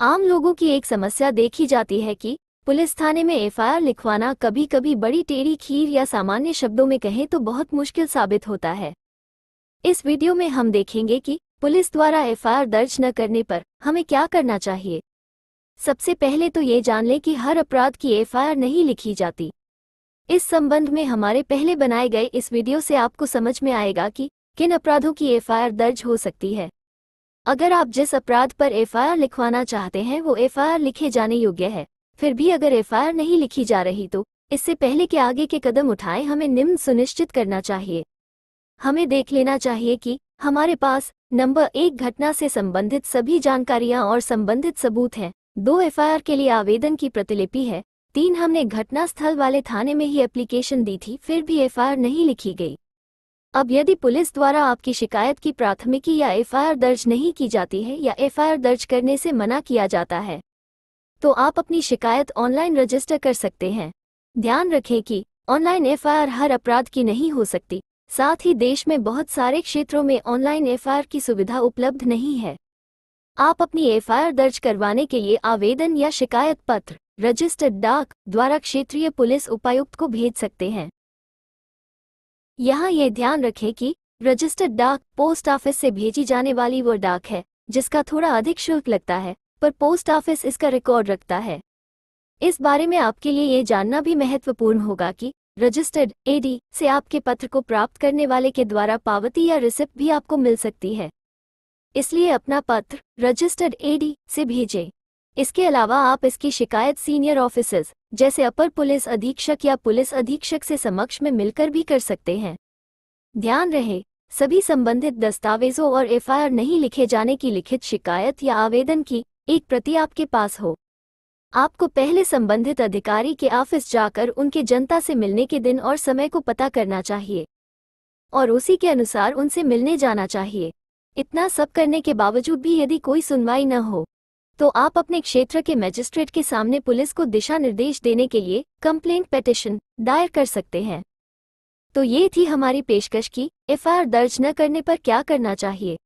आम लोगों की एक समस्या देखी जाती है कि पुलिस थाने में एफआईआर लिखवाना कभी कभी बड़ी टेढ़ी खीर या सामान्य शब्दों में कहें तो बहुत मुश्किल साबित होता है इस वीडियो में हम देखेंगे कि पुलिस द्वारा एफआईआर दर्ज न करने पर हमें क्या करना चाहिए सबसे पहले तो ये जान लें कि हर अपराध की एफआईआर नहीं लिखी जाती इस संबंध में हमारे पहले बनाए गए इस वीडियो से आपको समझ में आएगा कि किन अपराधों की एफआईआर दर्ज हो सकती है अगर आप जिस अपराध पर एफआईआर लिखवाना चाहते हैं वो एफआईआर लिखे जाने योग्य है फिर भी अगर एफआईआर नहीं लिखी जा रही तो इससे पहले के आगे के कदम उठाएं हमें निम्न सुनिश्चित करना चाहिए हमें देख लेना चाहिए कि हमारे पास नंबर एक घटना से संबंधित सभी जानकारियां और संबंधित सबूत हैं दो एफआईआर के लिए आवेदन की प्रतिलिपि है तीन हमने घटनास्थल वाले थाने में ही एप्लीकेशन दी थी फिर भी एफआईआर नहीं लिखी गई अब यदि पुलिस द्वारा आपकी शिकायत की प्राथमिकी या एफआईआर दर्ज नहीं की जाती है या एफआईआर दर्ज करने से मना किया जाता है तो आप अपनी शिकायत ऑनलाइन रजिस्टर कर सकते हैं ध्यान रखें कि ऑनलाइन एफआईआर हर अपराध की नहीं हो सकती साथ ही देश में बहुत सारे क्षेत्रों में ऑनलाइन एफआईआर की सुविधा उपलब्ध नहीं है आप अपनी एफआईआर दर्ज करवाने के लिए आवेदन या शिकायत पत्र रजिस्टर्ड डाक द्वारा क्षेत्रीय पुलिस उपायुक्त को भेज सकते हैं यहाँ यह ध्यान रखें कि रजिस्टर्ड डाक पोस्ट ऑफिस से भेजी जाने वाली वो डाक है जिसका थोड़ा अधिक शुल्क लगता है पर पोस्ट ऑफिस इसका रिकॉर्ड रखता है इस बारे में आपके लिए ये जानना भी महत्वपूर्ण होगा कि रजिस्टर्ड एडी से आपके पत्र को प्राप्त करने वाले के द्वारा पावती या रिसिप्ट भी आपको मिल सकती है इसलिए अपना पत्र रजिस्टर्ड एडी से भेजें इसके अलावा आप इसकी शिकायत सीनियर ऑफिसर्स जैसे अपर पुलिस अधीक्षक या पुलिस अधीक्षक से समक्ष में मिलकर भी कर सकते हैं ध्यान रहे सभी संबंधित दस्तावेजों और एफआईआर नहीं लिखे जाने की लिखित शिकायत या आवेदन की एक प्रति आपके पास हो आपको पहले संबंधित अधिकारी के ऑफिस जाकर उनके जनता से मिलने के दिन और समय को पता करना चाहिए और उसी के अनुसार उनसे मिलने जाना चाहिए इतना सब करने के बावजूद भी यदि कोई सुनवाई न हो तो आप अपने क्षेत्र के मजिस्ट्रेट के सामने पुलिस को दिशा निर्देश देने के लिए कंप्लेंट पेटिशन दायर कर सकते हैं तो ये थी हमारी पेशकश की एफआईआर दर्ज न करने पर क्या करना चाहिए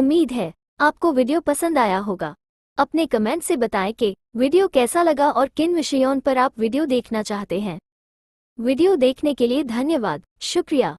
उम्मीद है आपको वीडियो पसंद आया होगा अपने कमेंट से बताएं कि वीडियो कैसा लगा और किन विषयों पर आप वीडियो देखना चाहते हैं वीडियो देखने के लिए धन्यवाद शुक्रिया